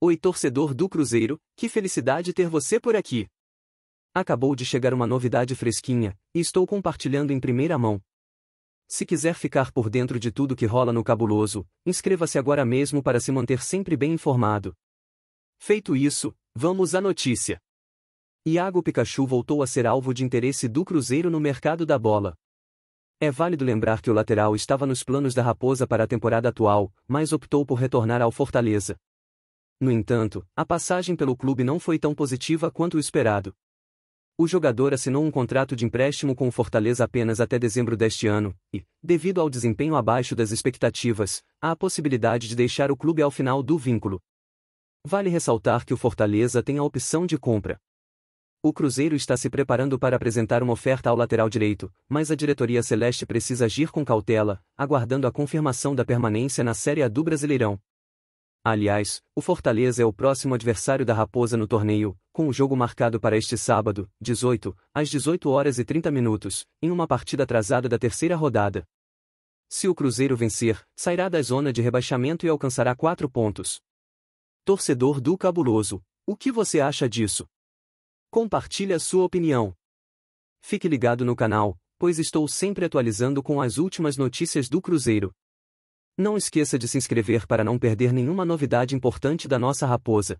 Oi torcedor do Cruzeiro, que felicidade ter você por aqui! Acabou de chegar uma novidade fresquinha, e estou compartilhando em primeira mão. Se quiser ficar por dentro de tudo que rola no Cabuloso, inscreva-se agora mesmo para se manter sempre bem informado. Feito isso, vamos à notícia. Iago Pikachu voltou a ser alvo de interesse do Cruzeiro no mercado da bola. É válido lembrar que o lateral estava nos planos da Raposa para a temporada atual, mas optou por retornar ao Fortaleza. No entanto, a passagem pelo clube não foi tão positiva quanto o esperado. O jogador assinou um contrato de empréstimo com o Fortaleza apenas até dezembro deste ano, e, devido ao desempenho abaixo das expectativas, há a possibilidade de deixar o clube ao final do vínculo. Vale ressaltar que o Fortaleza tem a opção de compra. O Cruzeiro está se preparando para apresentar uma oferta ao lateral direito, mas a diretoria celeste precisa agir com cautela, aguardando a confirmação da permanência na Série A do Brasileirão. Aliás, o Fortaleza é o próximo adversário da Raposa no torneio, com o jogo marcado para este sábado, 18, às 18 horas e 30 minutos, em uma partida atrasada da terceira rodada. Se o Cruzeiro vencer, sairá da zona de rebaixamento e alcançará quatro pontos. Torcedor do Cabuloso, o que você acha disso? Compartilhe a sua opinião. Fique ligado no canal, pois estou sempre atualizando com as últimas notícias do Cruzeiro. Não esqueça de se inscrever para não perder nenhuma novidade importante da nossa raposa.